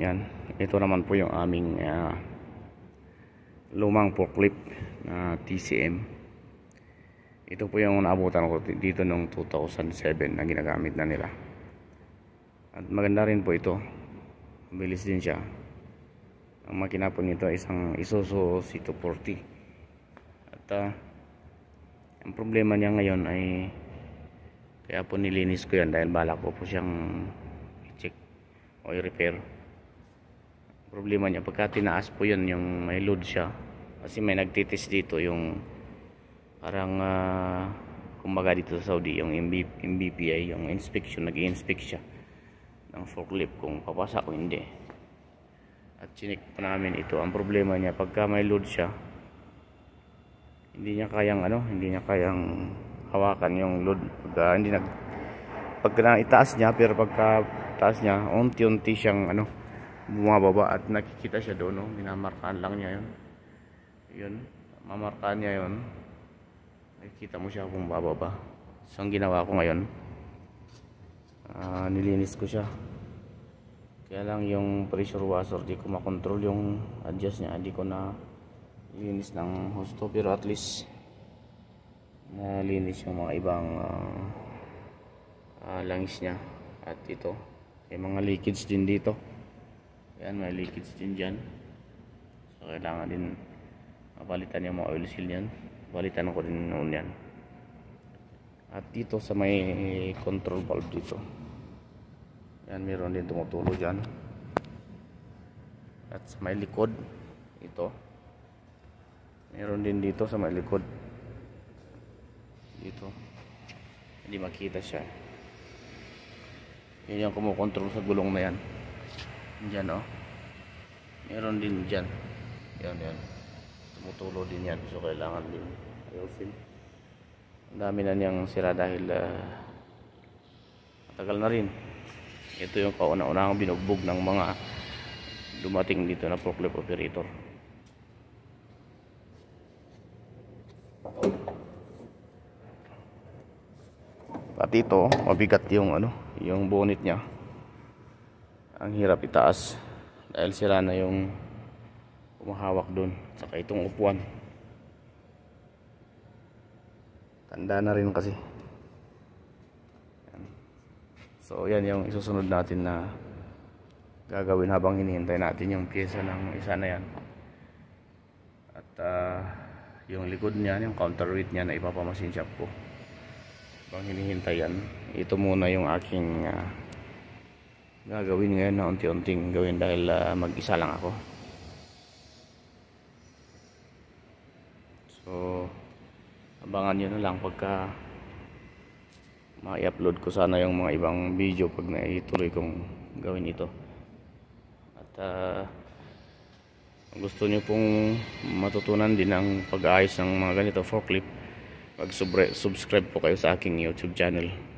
Yan. Ito naman po yung aming uh, lumang forklift na uh, TCM. Ito po yung naabutan ko dito noong 2007 na ginagamit na nila. At maganda rin po ito. Mabilis din siya. Ang makina po nito isang Isuzu C240. At uh, ang problema niya ngayon ay kaya po nilinis ko yan dahil balak ko po siyang i-check o i-repair problema niya pagka tinaas po yun yung may load siya kasi may nagtitis dito yung parang uh, kumbaga dito sa Saudi yung MB, MBPI yung inspection nag-inspect siya ng forklift kung papasa o hindi at chinik pa namin ito ang problema niya pagka may load siya hindi niya kayang ano hindi niya kayang hawakan yung load pagka hindi nag pagka itaas niya pero pagka taas niya unti-unti siyang ano bumababa at nakikita siya doon, no? minamarkaan lang niya yun. Yun, mamarkahan niya yun. Nakikita mo siya kung bababa. So, ang ginawa ko ngayon, uh, nilinis ko siya. Kaya lang yung pressure washer, di ko makontrol yung adjust niya. Di ko na linis ng hosto pero at least nalinis yung mga ibang uh, uh, langis niya. At ito, may mga liquids din dito. Ayan, may leakage din dyan. So, kailangan din mapalitan yung mga oil seal yan. Palitan ko din noon yan. At dito sa may control valve dito. Ayan, meron din tumutulo dyan. At sa may likod, ito. Meron din dito sa may likod. Dito. Hindi makita siya. Yan yung kumukontrol sa gulong na yan. Diyan oh. Meron din diyan. Yan yan. Tumutulo din yan. So kailangan din ayusin. Ang dami na niyang sira dahil uh, matagal na rin. Ito yung kauna-unahang binugbog ng mga dumating dito na forklift operator. Pati ito, mabigat yung ano, yung bonnet niya ang hirap itaas dahil sila na yung umahawak doon saka itong upuan tanda na rin kasi so yan yung isusunod natin na gagawin habang hinihintay natin yung pyesa ng isa na yan at uh, yung likod niya yung counterweight niya na ipapamasin shop ko habang hinihintay yan ito muna yung aking uh, gagawin ngayon na unti-unting gawin dahil uh, mag-isa lang ako so abangan nyo na lang pagka ma-upload ko sana yung mga ibang video pag naituloy kong gawin ito at uh, gusto nyo pong matutunan din ang pag-aayos ng mga ganito forklift mag-subscribe po kayo sa aking youtube channel